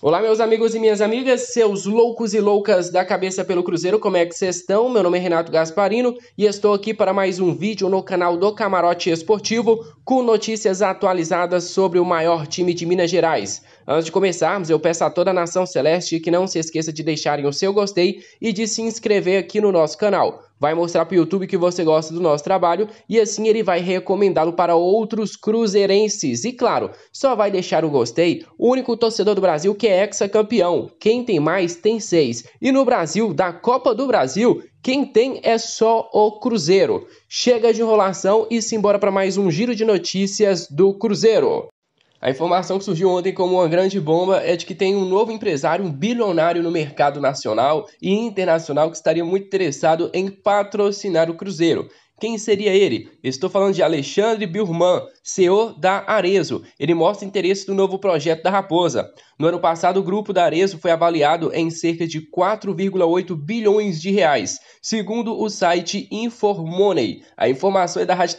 Olá, meus amigos e minhas amigas, seus loucos e loucas da cabeça pelo Cruzeiro, como é que vocês estão? Meu nome é Renato Gasparino e estou aqui para mais um vídeo no canal do Camarote Esportivo com notícias atualizadas sobre o maior time de Minas Gerais. Antes de começarmos, eu peço a toda a nação celeste que não se esqueça de deixarem o seu gostei e de se inscrever aqui no nosso canal. Vai mostrar para o YouTube que você gosta do nosso trabalho e assim ele vai recomendá-lo para outros cruzeirenses. E claro, só vai deixar o gostei o único torcedor do Brasil que é hexacampeão. Quem tem mais tem seis. E no Brasil, da Copa do Brasil, quem tem é só o Cruzeiro. Chega de enrolação e simbora para mais um giro de notícias do Cruzeiro. A informação que surgiu ontem como uma grande bomba é de que tem um novo empresário, um bilionário no mercado nacional e internacional que estaria muito interessado em patrocinar o Cruzeiro. Quem seria ele? Estou falando de Alexandre Birman, CEO da Arezo. Ele mostra interesse no novo projeto da Raposa. No ano passado, o grupo da Arezo foi avaliado em cerca de 4,8 bilhões de reais, segundo o site Informoney. A informação é da Rádio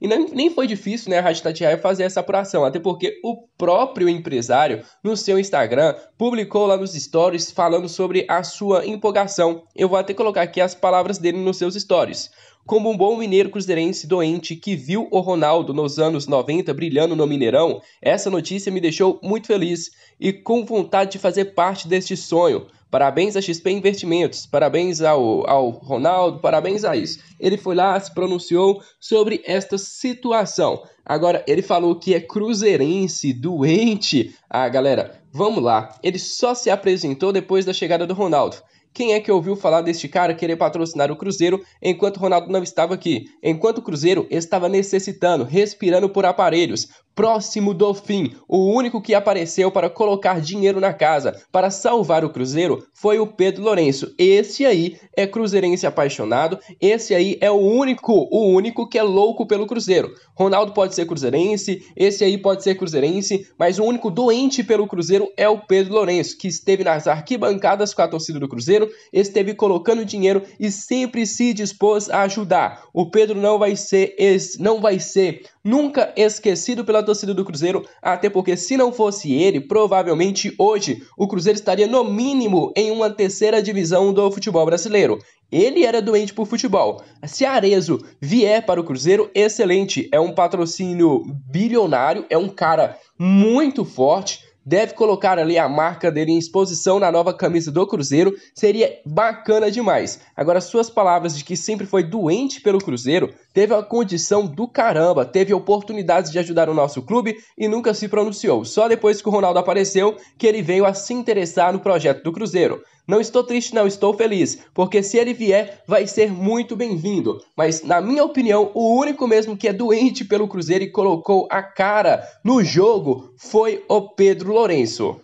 E nem foi difícil né, a Rádio fazer essa apuração, até porque o próprio empresário, no seu Instagram, publicou lá nos stories falando sobre a sua empolgação. Eu vou até colocar aqui as palavras dele nos seus stories. Como um bom mineiro cruzeirense doente que viu o Ronaldo nos anos 90 brilhando no Mineirão, essa notícia me deixou muito feliz e com vontade de fazer parte deste sonho. Parabéns a XP Investimentos, parabéns ao, ao Ronaldo, parabéns a isso. Ele foi lá, se pronunciou sobre esta situação. Agora, ele falou que é cruzeirense, doente. Ah, galera, vamos lá. Ele só se apresentou depois da chegada do Ronaldo. Quem é que ouviu falar deste cara querer patrocinar o Cruzeiro enquanto Ronaldo não estava aqui? Enquanto o Cruzeiro estava necessitando, respirando por aparelhos, próximo do fim. O único que apareceu para colocar dinheiro na casa, para salvar o Cruzeiro, foi o Pedro Lourenço. Esse aí é cruzeirense apaixonado, esse aí é o único, o único que é louco pelo Cruzeiro. Ronaldo pode ser cruzeirense, esse aí pode ser cruzeirense, mas o único doente pelo Cruzeiro é o Pedro Lourenço, que esteve nas arquibancadas com a torcida do Cruzeiro, esteve colocando dinheiro e sempre se dispôs a ajudar. O Pedro não vai ser esse, não vai ser nunca esquecido pela torcida do Cruzeiro, até porque se não fosse ele, provavelmente hoje o Cruzeiro estaria no mínimo em uma terceira divisão do futebol brasileiro. Ele era doente por futebol. Se Arezo vier para o Cruzeiro, excelente, é um patrocínio bilionário, é um cara muito forte, deve colocar ali a marca dele em exposição na nova camisa do Cruzeiro, seria bacana demais. Agora, suas palavras de que sempre foi doente pelo Cruzeiro teve a condição do caramba, teve oportunidades de ajudar o nosso clube e nunca se pronunciou. Só depois que o Ronaldo apareceu que ele veio a se interessar no projeto do Cruzeiro. Não estou triste, não, estou feliz, porque se ele vier, vai ser muito bem-vindo. Mas, na minha opinião, o único mesmo que é doente pelo Cruzeiro e colocou a cara no jogo foi o Pedro Lourenço.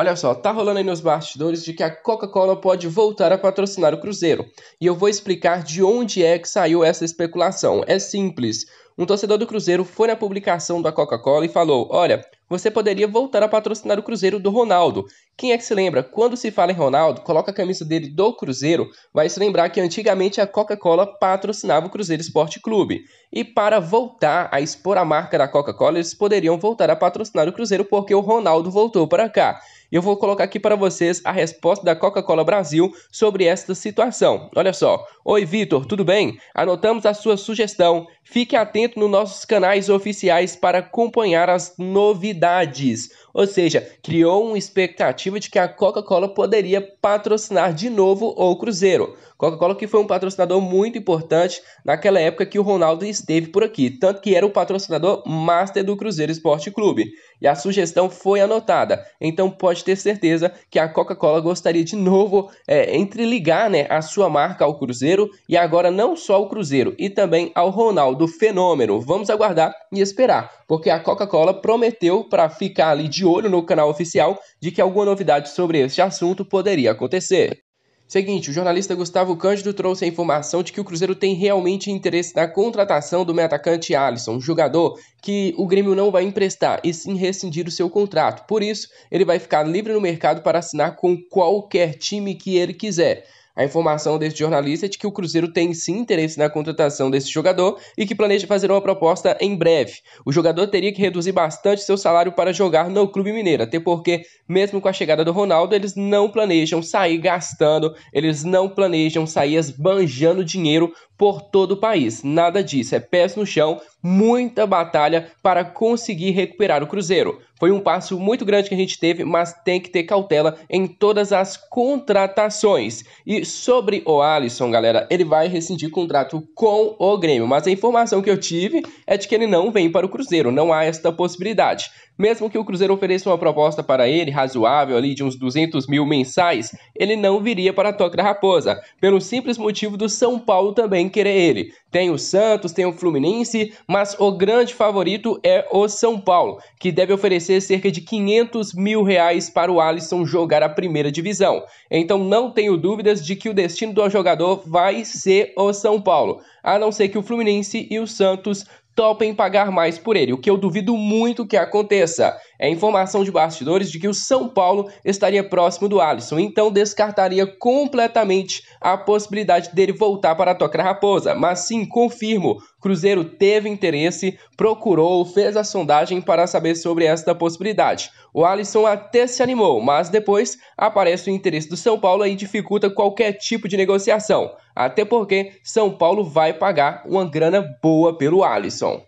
Olha só, tá rolando aí nos bastidores de que a Coca-Cola pode voltar a patrocinar o Cruzeiro. E eu vou explicar de onde é que saiu essa especulação. É simples. Um torcedor do Cruzeiro foi na publicação da Coca-Cola e falou: Olha, você poderia voltar a patrocinar o Cruzeiro do Ronaldo. Quem é que se lembra? Quando se fala em Ronaldo, coloca a camisa dele do Cruzeiro, vai se lembrar que antigamente a Coca-Cola patrocinava o Cruzeiro Esporte Clube. E para voltar a expor a marca da Coca-Cola, eles poderiam voltar a patrocinar o Cruzeiro porque o Ronaldo voltou para cá. E eu vou colocar aqui para vocês a resposta da Coca-Cola Brasil sobre esta situação. Olha só. Oi, Vitor, tudo bem? Anotamos a sua sugestão. Fique atento nos nossos canais oficiais para acompanhar as novidades. Ou seja, criou uma expectativa de que a Coca-Cola poderia patrocinar de novo o Cruzeiro. Coca-Cola que foi um patrocinador muito importante naquela época que o Ronaldo esteve por aqui, tanto que era o patrocinador master do Cruzeiro Esporte Clube. E a sugestão foi anotada. Então pode ter certeza que a Coca-Cola gostaria de novo é, entreligar né, a sua marca ao Cruzeiro e agora não só ao Cruzeiro e também ao Ronaldo do fenômeno. Vamos aguardar e esperar, porque a Coca-Cola prometeu para ficar ali de olho no canal oficial de que alguma novidade sobre este assunto poderia acontecer. Seguinte, o jornalista Gustavo Cândido trouxe a informação de que o Cruzeiro tem realmente interesse na contratação do meio atacante Alisson, jogador que o Grêmio não vai emprestar e sim rescindir o seu contrato. Por isso, ele vai ficar livre no mercado para assinar com qualquer time que ele quiser. A informação desse jornalista é de que o Cruzeiro tem sim interesse na contratação desse jogador e que planeja fazer uma proposta em breve. O jogador teria que reduzir bastante seu salário para jogar no Clube Mineiro, até porque, mesmo com a chegada do Ronaldo, eles não planejam sair gastando, eles não planejam sair esbanjando dinheiro por todo o país. Nada disso, é pés no chão, muita batalha para conseguir recuperar o Cruzeiro. Foi um passo muito grande que a gente teve, mas tem que ter cautela em todas as contratações. E sobre o Alisson, galera, ele vai rescindir contrato com o Grêmio, mas a informação que eu tive é de que ele não vem para o Cruzeiro, não há esta possibilidade. Mesmo que o Cruzeiro ofereça uma proposta para ele, razoável ali, de uns 200 mil mensais, ele não viria para a Toca da Raposa, pelo simples motivo do São Paulo também querer ele. Tem o Santos, tem o Fluminense, mas o grande favorito é o São Paulo, que deve oferecer cerca de 500 mil reais para o Alisson jogar a primeira divisão. Então não tenho dúvidas de que o destino do jogador vai ser o São Paulo, a não ser que o Fluminense e o Santos topem pagar mais por ele, o que eu duvido muito que aconteça. É informação de bastidores de que o São Paulo estaria próximo do Alisson, então descartaria completamente a possibilidade dele voltar para a Toca Raposa. Mas sim, confirmo, Cruzeiro teve interesse, procurou, fez a sondagem para saber sobre esta possibilidade. O Alisson até se animou, mas depois aparece o interesse do São Paulo e dificulta qualquer tipo de negociação. Até porque São Paulo vai pagar uma grana boa pelo Alisson.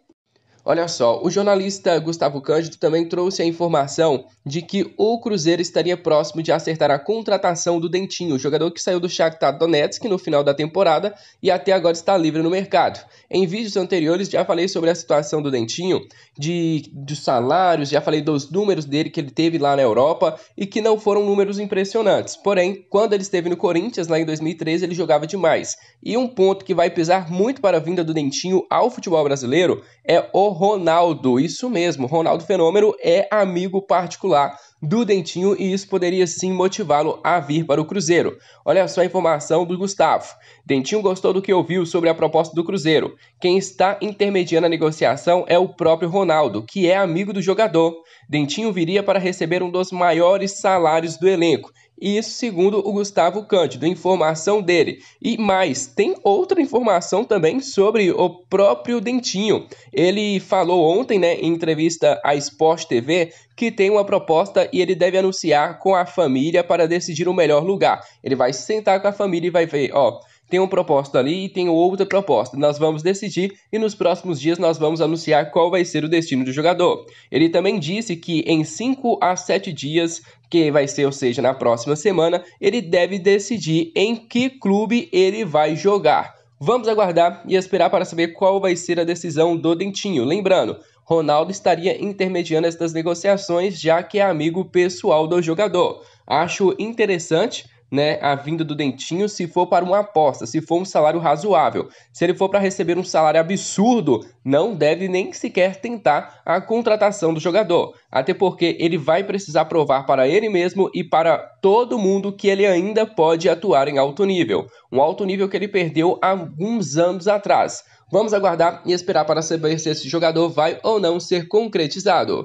Olha só, o jornalista Gustavo Cândido também trouxe a informação de que o Cruzeiro estaria próximo de acertar a contratação do Dentinho, jogador que saiu do Shakhtar Donetsk no final da temporada e até agora está livre no mercado. Em vídeos anteriores já falei sobre a situação do Dentinho, de dos salários, já falei dos números dele que ele teve lá na Europa e que não foram números impressionantes. Porém, quando ele esteve no Corinthians lá em 2013, ele jogava demais. E um ponto que vai pesar muito para a vinda do Dentinho ao futebol brasileiro é o Ronaldo. Isso mesmo, Ronaldo Fenômeno é amigo particular do Dentinho e isso poderia sim motivá-lo a vir para o Cruzeiro. Olha só a informação do Gustavo. Dentinho gostou do que ouviu sobre a proposta do Cruzeiro. Quem está intermediando a negociação é o próprio Ronaldo, que é amigo do jogador. Dentinho viria para receber um dos maiores salários do elenco e isso segundo o Gustavo Cândido, informação dele. E mais, tem outra informação também sobre o próprio Dentinho. Ele falou ontem, né, em entrevista à Sport TV, que tem uma proposta e ele deve anunciar com a família para decidir o melhor lugar. Ele vai sentar com a família e vai ver, ó, tem uma proposta ali e tem outra proposta. Nós vamos decidir e nos próximos dias nós vamos anunciar qual vai ser o destino do jogador. Ele também disse que em 5 a 7 dias que vai ser, ou seja, na próxima semana, ele deve decidir em que clube ele vai jogar. Vamos aguardar e esperar para saber qual vai ser a decisão do Dentinho. Lembrando, Ronaldo estaria intermediando estas negociações, já que é amigo pessoal do jogador. Acho interessante né, a vinda do Dentinho se for para uma aposta, se for um salário razoável. Se ele for para receber um salário absurdo, não deve nem sequer tentar a contratação do jogador, até porque ele vai precisar provar para ele mesmo e para todo mundo que ele ainda pode atuar em alto nível, um alto nível que ele perdeu alguns anos atrás. Vamos aguardar e esperar para saber se esse jogador vai ou não ser concretizado.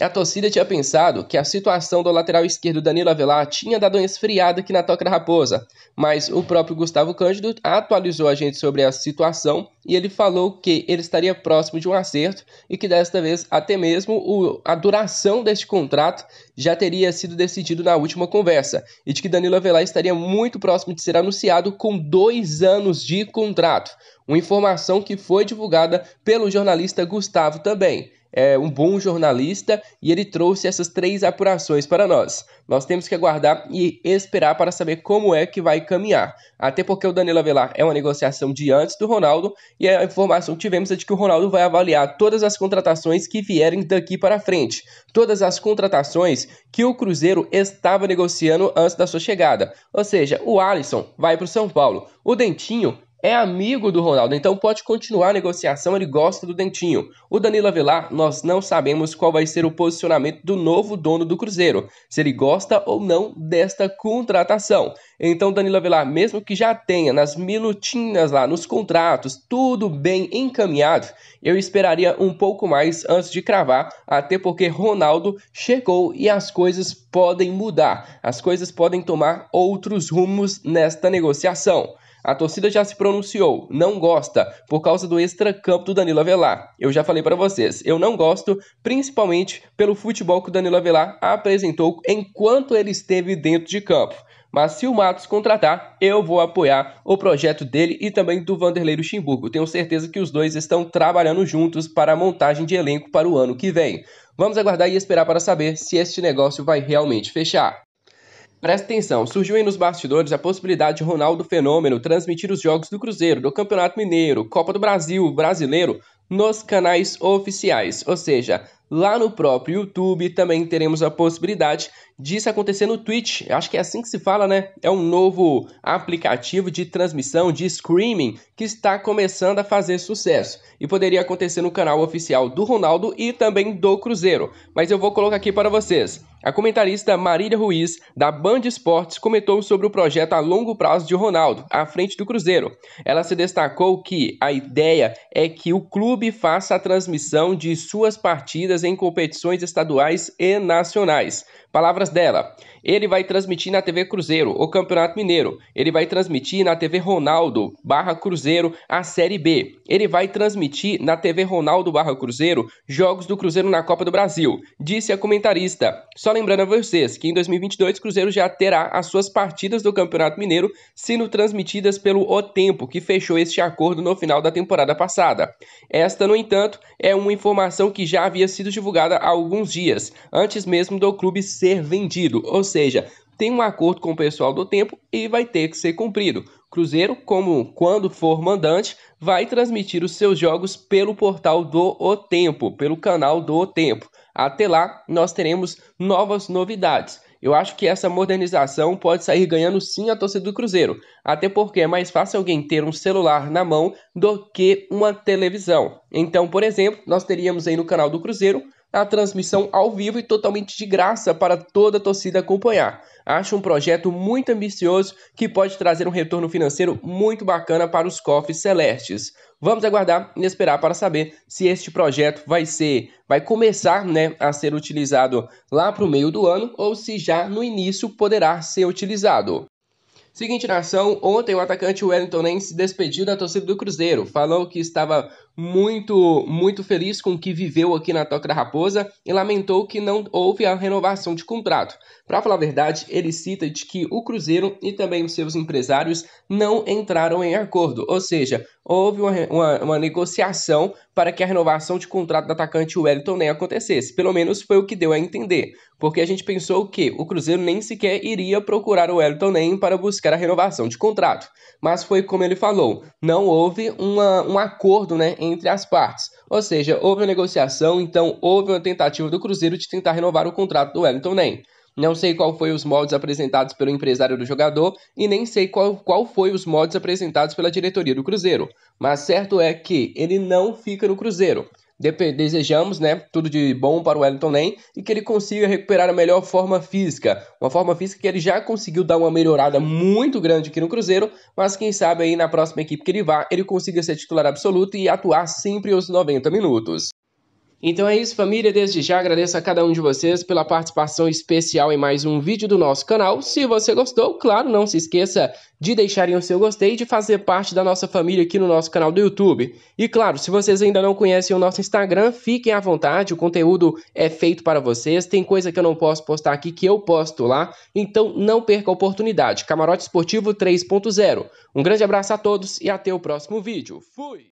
A torcida tinha pensado que a situação do lateral esquerdo Danilo Avelar tinha dado uma esfriada aqui na Toca da Raposa, mas o próprio Gustavo Cândido atualizou a gente sobre a situação e ele falou que ele estaria próximo de um acerto e que desta vez até mesmo o, a duração deste contrato já teria sido decidido na última conversa e de que Danilo Avelar estaria muito próximo de ser anunciado com dois anos de contrato, uma informação que foi divulgada pelo jornalista Gustavo também é um bom jornalista e ele trouxe essas três apurações para nós. Nós temos que aguardar e esperar para saber como é que vai caminhar. Até porque o Danilo Avelar é uma negociação de antes do Ronaldo e a informação que tivemos é de que o Ronaldo vai avaliar todas as contratações que vierem daqui para frente. Todas as contratações que o Cruzeiro estava negociando antes da sua chegada. Ou seja, o Alisson vai para o São Paulo, o Dentinho é amigo do Ronaldo, então pode continuar a negociação, ele gosta do Dentinho. O Danilo Avelar, nós não sabemos qual vai ser o posicionamento do novo dono do Cruzeiro, se ele gosta ou não desta contratação. Então Danilo Avelar, mesmo que já tenha nas minutinhas lá, nos contratos, tudo bem encaminhado, eu esperaria um pouco mais antes de cravar, até porque Ronaldo chegou e as coisas podem mudar, as coisas podem tomar outros rumos nesta negociação. A torcida já se pronunciou, não gosta, por causa do extracampo do Danilo Avelar. Eu já falei para vocês, eu não gosto, principalmente pelo futebol que o Danilo Avelar apresentou enquanto ele esteve dentro de campo. Mas se o Matos contratar, eu vou apoiar o projeto dele e também do Vanderlei Luxemburgo. Tenho certeza que os dois estão trabalhando juntos para a montagem de elenco para o ano que vem. Vamos aguardar e esperar para saber se este negócio vai realmente fechar. Presta atenção, surgiu aí nos bastidores a possibilidade de Ronaldo Fenômeno transmitir os jogos do Cruzeiro, do Campeonato Mineiro, Copa do Brasil, Brasileiro, nos canais oficiais, ou seja, lá no próprio YouTube também teremos a possibilidade disso acontecer no Twitch. Acho que é assim que se fala, né? É um novo aplicativo de transmissão de streaming que está começando a fazer sucesso e poderia acontecer no canal oficial do Ronaldo e também do Cruzeiro. Mas eu vou colocar aqui para vocês. A comentarista Marília Ruiz, da Band Esportes, comentou sobre o projeto a longo prazo de Ronaldo, à frente do Cruzeiro. Ela se destacou que a ideia é que o clube faça a transmissão de suas partidas em competições estaduais e nacionais. Palavras dela. Ele vai transmitir na TV Cruzeiro o Campeonato Mineiro. Ele vai transmitir na TV Ronaldo barra Cruzeiro a Série B. Ele vai transmitir na TV Ronaldo barra Cruzeiro jogos do Cruzeiro na Copa do Brasil, disse a comentarista. Só lembrando a vocês que em 2022 o Cruzeiro já terá as suas partidas do Campeonato Mineiro sendo transmitidas pelo O Tempo, que fechou este acordo no final da temporada passada. Esta, no entanto, é uma informação que já havia sido divulgada há alguns dias, antes mesmo do clube ser vendido, ou seja, tem um acordo com o pessoal do tempo e vai ter que ser cumprido. Cruzeiro, como quando for mandante, vai transmitir os seus jogos pelo portal do O Tempo, pelo canal do O Tempo. Até lá, nós teremos novas novidades. Eu acho que essa modernização pode sair ganhando sim a torcida do Cruzeiro, até porque é mais fácil alguém ter um celular na mão do que uma televisão. Então, por exemplo, nós teríamos aí no canal do Cruzeiro a transmissão ao vivo e totalmente de graça para toda a torcida acompanhar. Acho um projeto muito ambicioso que pode trazer um retorno financeiro muito bacana para os cofres celestes. Vamos aguardar e esperar para saber se este projeto vai ser, vai começar, né, a ser utilizado lá para o meio do ano ou se já no início poderá ser utilizado. Seguinte nação, ontem o atacante Wellington nem se despediu da torcida do Cruzeiro, falou que estava muito muito feliz com o que viveu aqui na Toca da Raposa e lamentou que não houve a renovação de contrato. Para falar a verdade, ele cita de que o Cruzeiro e também os seus empresários não entraram em acordo, ou seja, houve uma, uma, uma negociação para que a renovação de contrato do atacante Wellington nem acontecesse. Pelo menos foi o que deu a entender, porque a gente pensou que o Cruzeiro nem sequer iria procurar o Wellington nem para buscar a renovação de contrato. Mas foi como ele falou, não houve uma, um acordo né, entre as partes. Ou seja, houve uma negociação, então houve uma tentativa do Cruzeiro de tentar renovar o contrato do Wellington Nem. Não sei qual foi os moldes apresentados pelo empresário do jogador e nem sei qual, qual foi os moldes apresentados pela diretoria do Cruzeiro. Mas certo é que ele não fica no Cruzeiro. Desejamos né, tudo de bom para o Wellington Nem e que ele consiga recuperar a melhor forma física. Uma forma física que ele já conseguiu dar uma melhorada muito grande aqui no Cruzeiro, mas quem sabe aí na próxima equipe que ele vá, ele consiga ser titular absoluto e atuar sempre os 90 minutos. Então é isso, família. Desde já agradeço a cada um de vocês pela participação especial em mais um vídeo do nosso canal. Se você gostou, claro, não se esqueça de deixarem o seu gostei e de fazer parte da nossa família aqui no nosso canal do YouTube. E claro, se vocês ainda não conhecem o nosso Instagram, fiquem à vontade, o conteúdo é feito para vocês. Tem coisa que eu não posso postar aqui que eu posto lá, então não perca a oportunidade. Camarote Esportivo 3.0. Um grande abraço a todos e até o próximo vídeo. Fui!